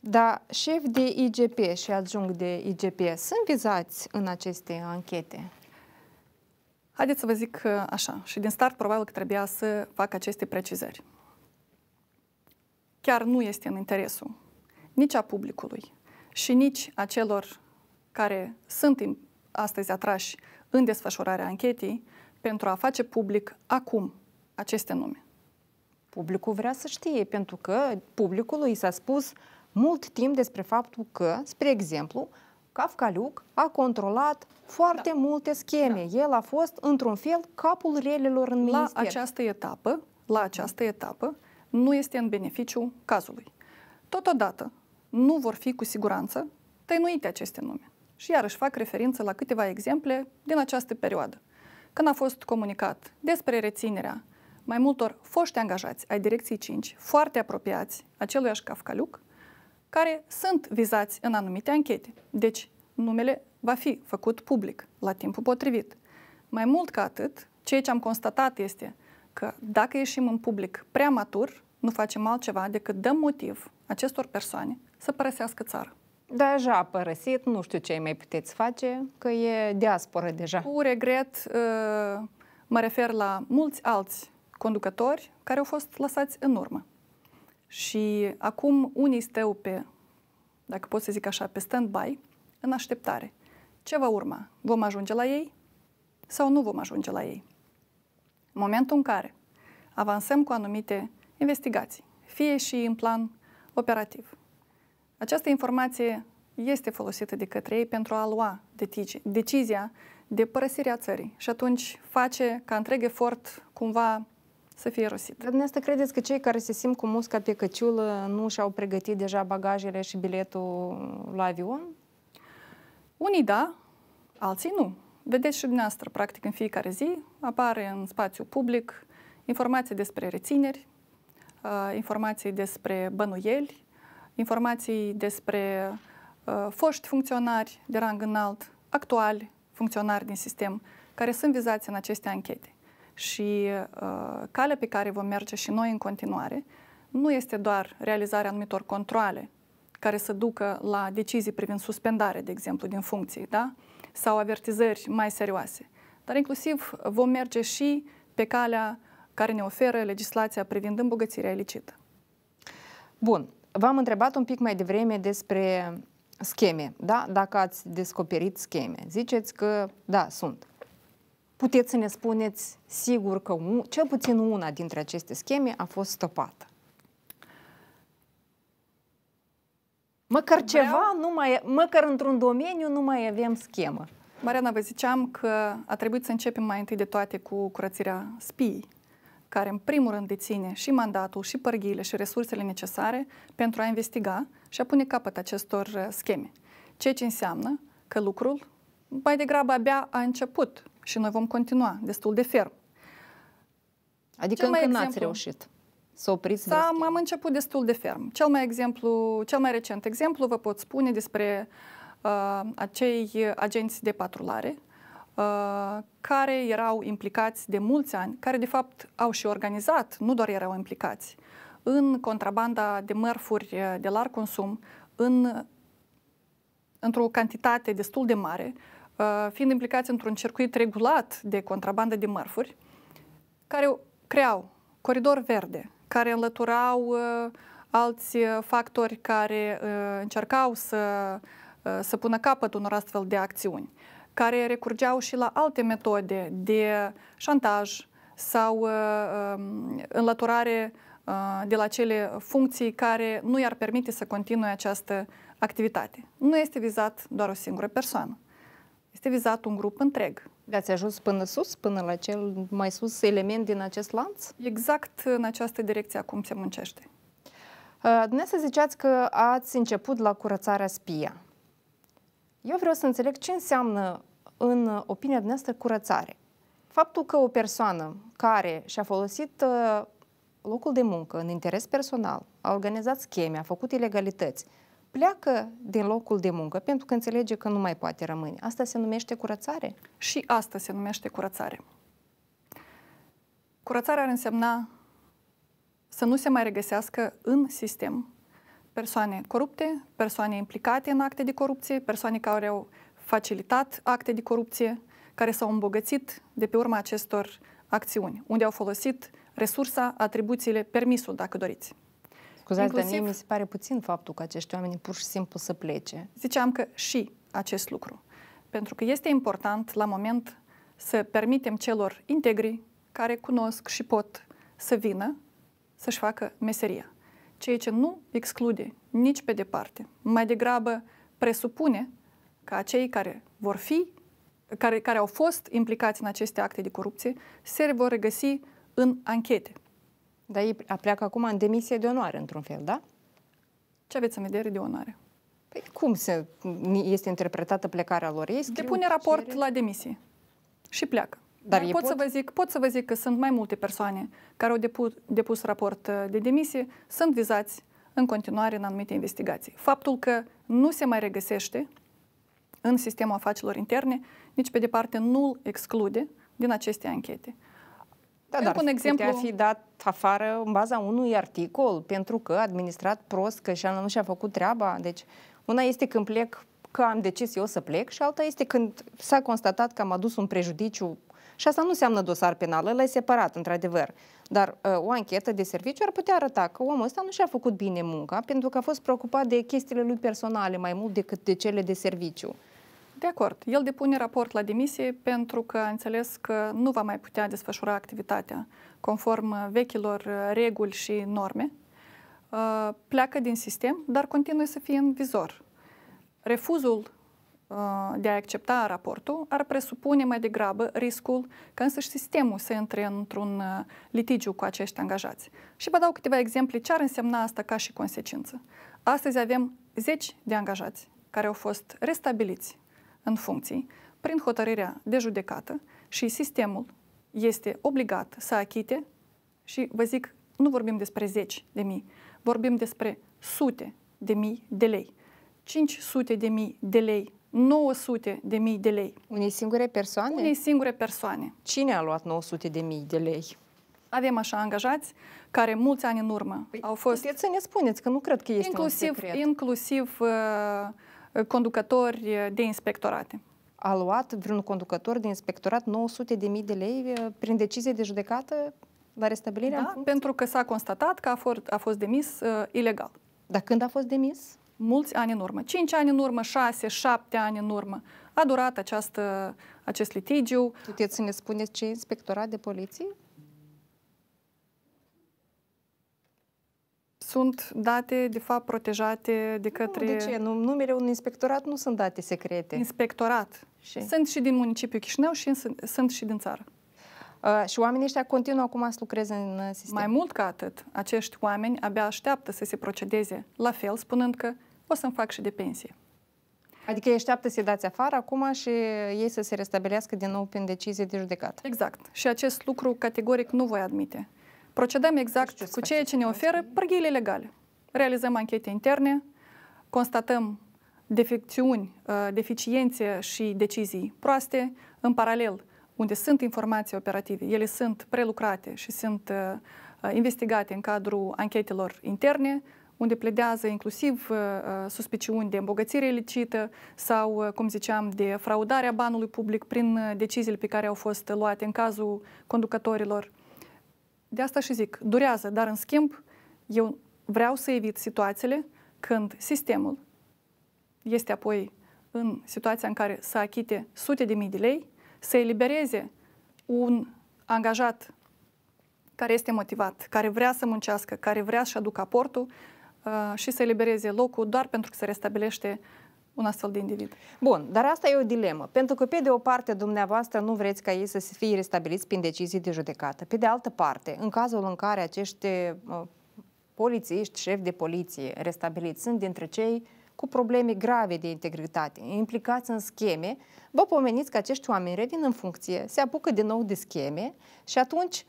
Dar șef de IGP și adjunct de IGP sunt vizați în aceste anchete? Haideți să vă zic uh, așa, și din start probabil că trebuia să fac aceste precizări. Chiar nu este în interesul nici a publicului și nici a celor care sunt astăzi atrași în desfășurarea anchetei pentru a face public acum aceste nume. Publicul vrea să știe, pentru că publicului i s-a spus mult timp despre faptul că, spre exemplu, Cafcaliuc a controlat foarte da. multe scheme. Da. El a fost, într-un fel, capul relelor în la minister. Această etapă, la această etapă nu este în beneficiu cazului. Totodată, nu vor fi cu siguranță tăinuite aceste nume. Și iarăși fac referință la câteva exemple din această perioadă. Când a fost comunicat despre reținerea mai multor foști angajați ai Direcției 5, foarte apropiați aceluiași Cafcaliuc, care sunt vizați în anumite anchete. Deci, numele va fi făcut public la timpul potrivit. Mai mult ca atât, ceea ce am constatat este că dacă ieșim în public prea matur, nu facem altceva decât dăm motiv acestor persoane să părăsească țara. Deja a părăsit, nu știu ce mai puteți face, că e diasporă deja. Cu regret, uh, mă refer la mulți alți conducători care au fost lăsați în urmă. Și acum unii steu pe, dacă pot să zic așa, pe stand-by, în așteptare. Ce va urma? Vom ajunge la ei sau nu vom ajunge la ei? În momentul în care avansăm cu anumite investigații, fie și în plan operativ, această informație este folosită de către ei pentru a lua deci-, decizia de părăsirea țării și atunci face ca întreg efort cumva să fie rosit. Dar dumneavoastră credeți că cei care se simt cu musca pe căciulă nu și-au pregătit deja bagajele și biletul la avion? Unii da, alții nu. Vedeți și dumneavoastră, practic, în fiecare zi apare în spațiu public informații despre rețineri, uh, informații despre bănuieli, informații despre uh, foști funcționari de rang înalt, actuali funcționari din sistem, care sunt vizați în aceste anchete și uh, calea pe care vom merge și noi în continuare nu este doar realizarea anumitor controle care să ducă la decizii privind suspendare, de exemplu, din funcții, da? sau avertizări mai serioase, dar inclusiv vom merge și pe calea care ne oferă legislația privind îmbogățirea ilicită. Bun. V-am întrebat un pic mai devreme despre scheme, da? dacă ați descoperit scheme. Ziceți că, da, sunt puteți să ne spuneți sigur că un, cel puțin una dintre aceste scheme a fost stopată? Măcar Vreau... ceva, nu mai, măcar într-un domeniu nu mai avem schemă. Mariana, vă ziceam că a trebuit să începem mai întâi de toate cu curățirea spiei, care în primul rând deține și mandatul, și părghiile, și resursele necesare pentru a investiga și a pune capăt acestor uh, scheme. Ceea ce înseamnă că lucrul mai degrabă abia a început și noi vom continua destul de ferm. Adică Cel încă exemplu, n-ați reușit să opriți Da, am început destul de ferm. Cel mai, exemplu, cel mai recent exemplu vă pot spune despre uh, acei agenți de patrulare uh, care erau implicați de mulți ani, care de fapt au și organizat, nu doar erau implicați, în contrabanda de mărfuri uh, de larg consum, în, într-o cantitate destul de mare, uh, Ă, fiind implicați într-un circuit regulat de contrabandă de mărfuri, care creau coridor verde, care înlăturau ă, alți ă, factori care încercau să, să pună capăt unor astfel de acțiuni, care recurgeau și la alte metode de șantaj sau înlăturare de la cele funcții care nu i-ar permite să continue această activitate. Nu este vizat doar o singură persoană. Este vizat un grup întreg. Ați ajuns până sus, până la cel mai sus element din acest lanț? Exact în această direcție acum se muncește. Uh, să ziceați că ați început la curățarea spia. Eu vreau să înțeleg ce înseamnă, în opinia dumneavoastră, curățare. Faptul că o persoană care și-a folosit uh, locul de muncă în interes personal, a organizat scheme, a făcut ilegalități, pleacă din locul de muncă pentru că înțelege că nu mai poate rămâne. Asta se numește curățare? Și asta se numește curățare. Curățarea ar însemna să nu se mai regăsească în sistem persoane corupte, persoane implicate în acte de corupție, persoane care au facilitat acte de corupție, care s-au îmbogățit de pe urma acestor acțiuni, unde au folosit resursa, atribuțiile, permisul, dacă doriți. Scuzați, Inclusiv, dar mie mi se pare puțin faptul că acești oameni pur și simplu să plece. Ziceam că și acest lucru. Pentru că este important la moment să permitem celor integri care cunosc și pot să vină să-și facă meseria. Ceea ce nu exclude nici pe departe. Mai degrabă presupune că acei care vor fi, care, care au fost implicați în aceste acte de corupție, se vor regăsi în anchete. Dar ei pleacă acum în demisie de onoare, într-un fel, da? Ce aveți în vedere de onoare? Păi cum se, este interpretată plecarea lor? Ei Depune raport cere? la demisie și pleacă. Dar pot, pot, să vă zic, pot să vă zic că sunt mai multe persoane care au depus, depus raport uh, de demisie, sunt vizați în continuare în anumite investigații. Faptul că nu se mai regăsește în sistemul afacerilor interne, nici pe departe nu îl exclude din aceste anchete. Da, dar un exemplu... putea fi dat afară în baza unui articol, pentru că a administrat prost, că și-a, nu și-a făcut treaba. Deci, una este când plec că am decis eu să plec și alta este când s-a constatat că am adus un prejudiciu și asta nu înseamnă dosar penal, ăla e separat, într-adevăr. Dar uh, o anchetă de serviciu ar putea arăta că omul ăsta nu și-a făcut bine munca pentru că a fost preocupat de chestiile lui personale mai mult decât de cele de serviciu. De acord. El depune raport la demisie pentru că a înțeles că nu va mai putea desfășura activitatea conform vechilor uh, reguli și norme. Uh, pleacă din sistem, dar continuă să fie în vizor. Refuzul uh, de a accepta raportul ar presupune mai degrabă riscul că însăși sistemul să intre într-un litigiu cu acești angajați. Și vă dau câteva exemple ce ar însemna asta ca și consecință. Astăzi avem zeci de angajați care au fost restabiliți în funcții prin hotărârea de judecată și sistemul este obligat să achite și vă zic, nu vorbim despre zeci de mii, vorbim despre sute de mii de lei. 500 de mii de lei 900 de mii de lei. Unei singure persoane? Unei singure persoane. Cine a luat 900 de mii de lei? Avem așa angajați care mulți ani în urmă păi, au fost... Puteți să ne spuneți, că nu cred că este inclusiv, un secret. Inclusiv uh, Uh, conducători uh, de inspectorate. A luat vreun conducător de inspectorat 900 de mii de lei uh, prin decizie de judecată la restabilirea? Da, pentru că s-a constatat că a, fost a fost demis uh, ilegal. Dar când a fost demis? Mulți ani în urmă. 5 ani în urmă, 6, 7 ani în urmă. A durat această, acest litigiu. Puteți să ne spuneți ce inspectorat de poliție? sunt date, de fapt, protejate de către... Nu, de ce? Nu, numele unui inspectorat nu sunt date secrete. Inspectorat. Și? Sunt și din municipiul Chișinău și sunt, sunt și din țară. Uh, și oamenii ăștia continuă acum să lucreze în uh, sistem. Mai mult ca atât, acești oameni abia așteaptă să se procedeze la fel, spunând că o să-mi fac și de pensie. Adică ei așteaptă să-i dați afară acum și ei să se restabilească din nou prin decizie de judecată. Exact. Și acest lucru categoric nu voi admite. Procedăm exact cu ceea ce ne oferă pârghiile legale. Realizăm anchete interne, constatăm defecțiuni, uh, deficiențe și decizii proaste. În paralel, unde sunt informații operative, ele sunt prelucrate și sunt uh, uh, investigate în cadrul anchetelor interne, unde pledează inclusiv suspiciuni de îmbogățire ilicită sau, cum ziceam, de fraudarea banului public prin deciziile pe care au fost luate în cazul conducătorilor de asta și zic, durează, dar în schimb eu vreau să evit situațiile când sistemul este apoi în situația în care să achite sute de mii de lei, să elibereze un angajat care este motivat, care vrea să muncească, care vrea să-și aducă aportul uh, și să elibereze locul doar pentru că se restabilește un astfel de individ. Bun, dar asta e o dilemă, pentru că pe de o parte dumneavoastră nu vreți ca ei să fie restabiliți prin decizii de judecată. Pe de altă parte, în cazul în care acești polițiști, șefi de poliție restabiliți sunt dintre cei cu probleme grave de integritate, implicați în scheme, vă pomeniți că acești oameni revin în funcție, se apucă din nou de scheme și atunci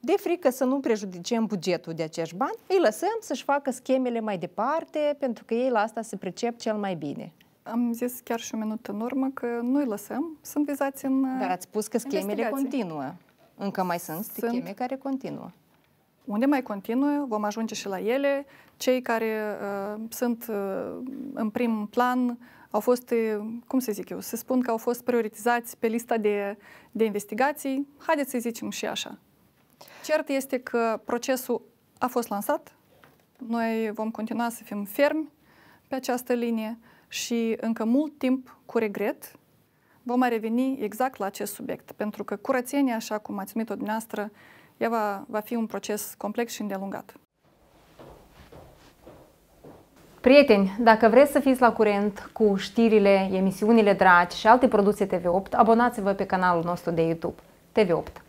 de frică să nu prejudicem bugetul de acești bani, îi lăsăm să-și facă schemele mai departe, pentru că ei la asta se pricep cel mai bine. Am zis chiar și o minută în urmă că nu îi lăsăm, sunt vizați în Dar ați spus că schemele continuă. Încă mai sunt, sunt scheme care continuă. Unde mai continuă, vom ajunge și la ele. Cei care uh, sunt uh, în prim plan au fost, uh, cum să zic eu, se spun că au fost prioritizați pe lista de, de investigații. Haideți să zicem și așa. Cert este că procesul a fost lansat, noi vom continua să fim fermi pe această linie și încă mult timp, cu regret, vom mai reveni exact la acest subiect, pentru că curățenia, așa cum ați numit-o dumneavoastră, ea va, va fi un proces complex și îndelungat. Prieteni, dacă vreți să fiți la curent cu știrile, emisiunile dragi și alte produse TV8, abonați-vă pe canalul nostru de YouTube TV8.